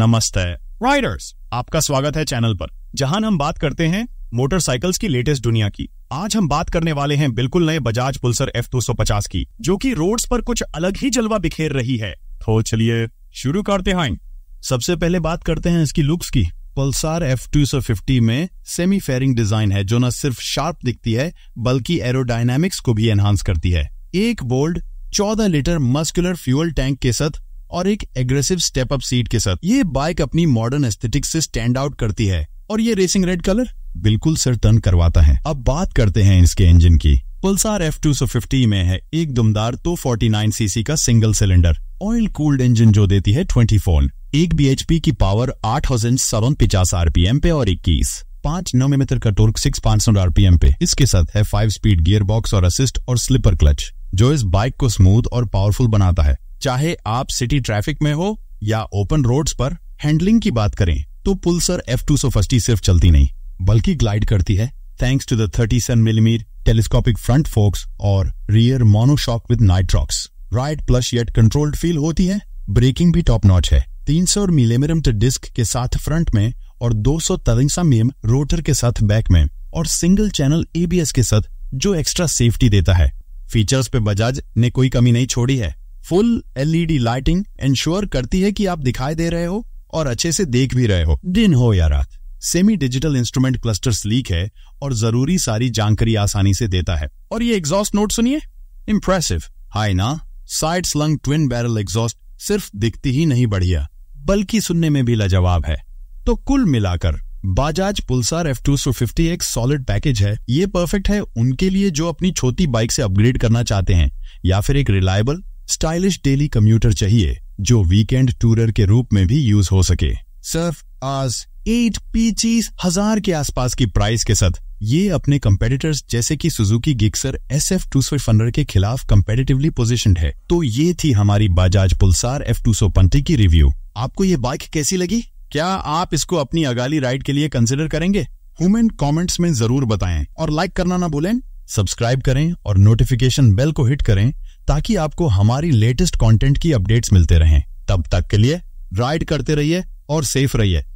नमस्ते राइडर्स आपका स्वागत है चैनल पर जहां हम बात करते हैं मोटरसाइकिल्स की लेटेस्ट दुनिया की आज हम बात करने वाले हैं बिल्कुल नए बजाज पुलसर एफ दो की जो कि रोड्स पर कुछ अलग ही जलवा बिखेर रही है तो चलिए शुरू करते हैं सबसे पहले बात करते हैं इसकी लुक्स की पल्सार एफ टू फिफ्टी में सेमी फेयरिंग डिजाइन है जो न सिर्फ शार्प दिखती है बल्कि एरोडायनेमिक्स को भी एनहांस करती है एक बोल्ड चौदह लीटर मस्कुलर फ्यूल टैंक के साथ और एक एग्रेसिव स्टेप अप सीट के साथ ये बाइक अपनी मॉडर्न एस्थेटिक्स से स्टैंड आउट करती है और ये रेसिंग रेड कलर बिल्कुल सर टर्न करवाता है अब बात करते हैं इसके इंजन की पल्सार एफ टू में है एक दुमदार तो सीसी का single cylinder oil cooled engine जो देती है ट्वेंटी फोन एक बीएचपी की पावर आठ हजार सवन पचास आरपीएम पे और इक्कीस पांच मीटर का टोर्क सिक्स पांच सौ आरपीएम पे इसके साथ है फाइव स्पीड गियर बॉक्स और असिस्ट और स्लिपर क्लच जो इस बाइक को स्मूथ और पावरफुल बनाता है चाहे आप सिटी ट्रैफिक में हो या ओपन रोड्स पर हैंडलिंग की बात करें तो पुलसर एफ टू सिर्फ चलती नहीं बल्कि ग्लाइड करती है thanks to thirty seven millimetre telescopic front forks और rear monoshock with Nitrox ride plush yet controlled feel होती है ब्रेकिंग भी टॉप नॉच है तीन सौ mm डिस्क के साथ फ्रंट में और दो सौ mm रोटर के साथ बैक में और सिंगल चैनल एबीएस के साथ जो एक्स्ट्रा सेफ्टी देता है फीचर्स पे बजाज ने कोई कमी नहीं छोड़ी है फुल एलईडी लाइटिंग इंश्योर करती है कि आप दिखाई दे रहे हो और अच्छे से देख भी रहे हो दिन हो या रात semi digital instrument cluster sleek है और जरूरी सारी जानकारी आसानी से देता है और ये एग्जॉस्ट नोट सुनिए इम्प्रेसिव हाई ना side slung twin barrel exhaust सिर्फ दिखती ही नहीं बढ़िया बल्कि सुनने में भी लाजवाब है तो कुल मिलाकर बाजाज पुलसार एफ टू सौ फिफ्टी एक सॉलिड पैकेज है ये परफेक्ट है उनके लिए जो अपनी छोटी बाइक से अपग्रेड करना चाहते हैं या फिर एक रिलायबल स्टाइलिश डेली कम्यूटर चाहिए जो वीकेंड टूरर के रूप में भी यूज हो सके सिर्फ आज एट पीचीस हजार के आसपास की प्राइस के साथ ये अपने कम्पेटिटर्स जैसे कि Suzuki Gixxer S F two के खिलाफ कम्पेटिटिवली पोजिशन है तो ये थी हमारी बजाज पुलसार एफ टू की रिव्यू आपको ये बाइक कैसी लगी क्या आप इसको अपनी अगाली राइड के लिए कंसिडर करेंगे हुमेन कमेंट्स में जरूर बताएं और लाइक करना ना भूलें सब्सक्राइब करें और नोटिफिकेशन बेल को हिट करें ताकि आपको हमारी लेटेस्ट कंटेंट की अपडेट्स मिलते रहें तब तक के लिए राइड करते रहिए और सेफ रहिए